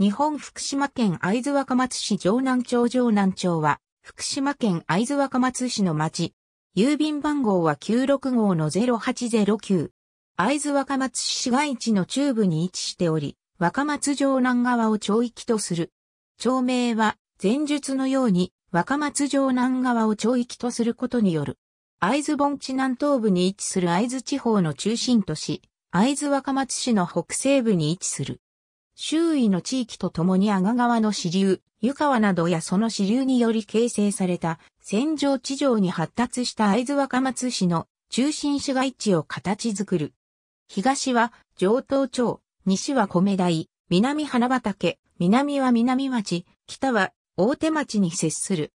日本福島県会津若松市城南町城南町は、福島県会津若松市の町。郵便番号は96号の0809。会津若松市市街地の中部に位置しており、若松城南側を町域とする。町名は、前述のように、若松城南側を町域とすることによる。会津盆地南東部に位置する会津地方の中心都市、会津若松市の北西部に位置する。周囲の地域とともに阿賀川の支流、湯川などやその支流により形成された戦場地上に発達した会津若松市の中心市街地を形作る。東は上東町、西は米台、南花畑、南は南町、北は大手町に接する。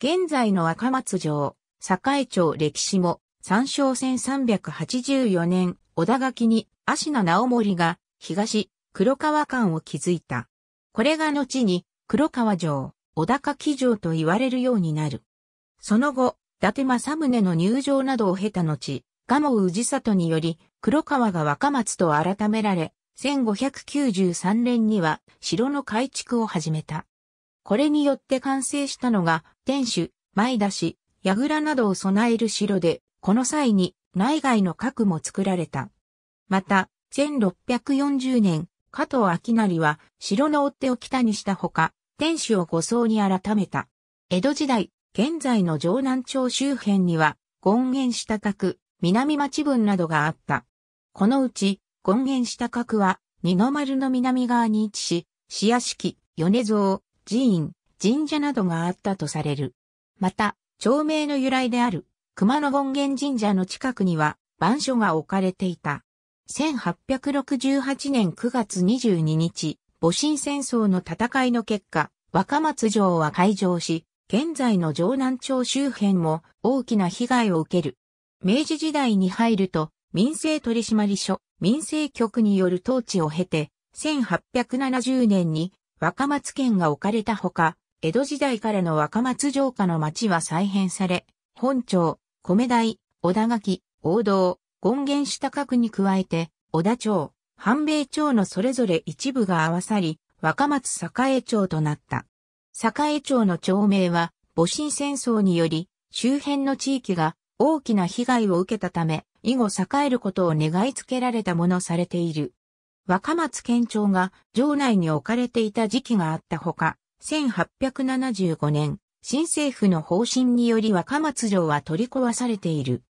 現在の若松城、栄町歴史も参照1384年、小田垣に足名直盛が東、黒川館を築いた。これが後に黒川城、小高木城と言われるようになる。その後、伊達政宗の入城などを経た後、蒲生氏里により黒川が若松と改められ、1593年には城の改築を始めた。これによって完成したのが、天守、前出し、櫓などを備える城で、この際に内外の核も作られた。また、1640年、加藤明成は城の追手を北にしたほか、天守を五層に改めた。江戸時代、現在の城南町周辺には、権現下角、南町分などがあった。このうち、権現下角は、二の丸の南側に位置し、市屋敷、米蔵、寺院、神社などがあったとされる。また、町名の由来である、熊野権現神社の近くには、番所が置かれていた。1868年9月22日、戊辰戦争の戦いの結果、若松城は開城し、現在の城南町周辺も大きな被害を受ける。明治時代に入ると、民政取締所、民政局による統治を経て、1870年に若松県が置かれたほか、江戸時代からの若松城下の町は再編され、本町、米台、小田垣、王道、権現した核に加えて、小田町、半米町のそれぞれ一部が合わさり、若松栄町となった。栄町の町名は、戊辰戦争により、周辺の地域が大きな被害を受けたため、以後栄えることを願いつけられたものされている。若松県庁が城内に置かれていた時期があったほか、1875年、新政府の方針により若松城は取り壊されている。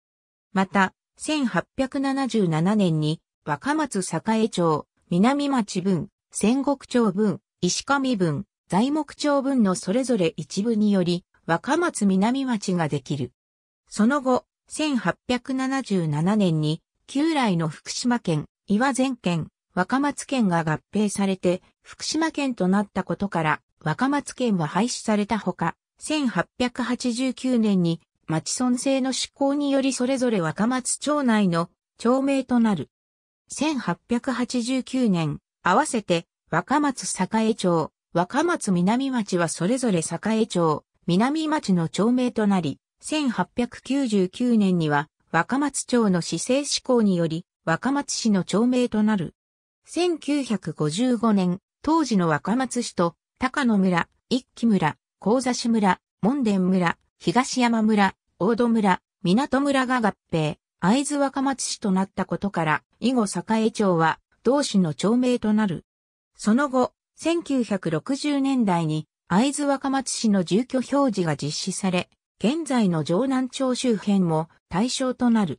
また、1877年に若松栄町、南町分、仙石町分、石上分、材木町分のそれぞれ一部により、若松南町ができる。その後、1877年に、旧来の福島県、岩前県、若松県が合併されて、福島県となったことから、若松県は廃止されたほか、1889年に町村制の施行によりそれぞれ若松町内の町名となる。1889年、合わせて若松栄町、若松南町はそれぞれ栄町、南町の町名となり、1899年には若松町の市政施行により若松市の町名となる。1955年、当時の若松市と高野村、一木村、高座市村、門田村、東山村、大戸村、港村が合併、会津若松市となったことから、以後栄町は同市の町名となる。その後、1960年代に会津若松市の住居表示が実施され、現在の城南町周辺も対象となる。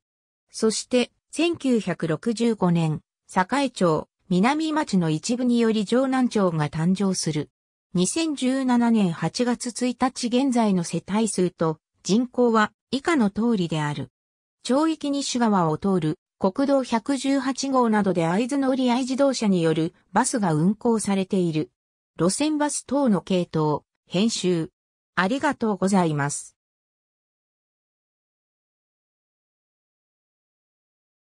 そして、1965年、栄町、南町の一部により城南町が誕生する。2017年8月1日現在の世帯数と人口は以下の通りである。町域西側を通る国道118号などで会津の売り合い自動車によるバスが運行されている。路線バス等の系統、編集。ありがとうございます。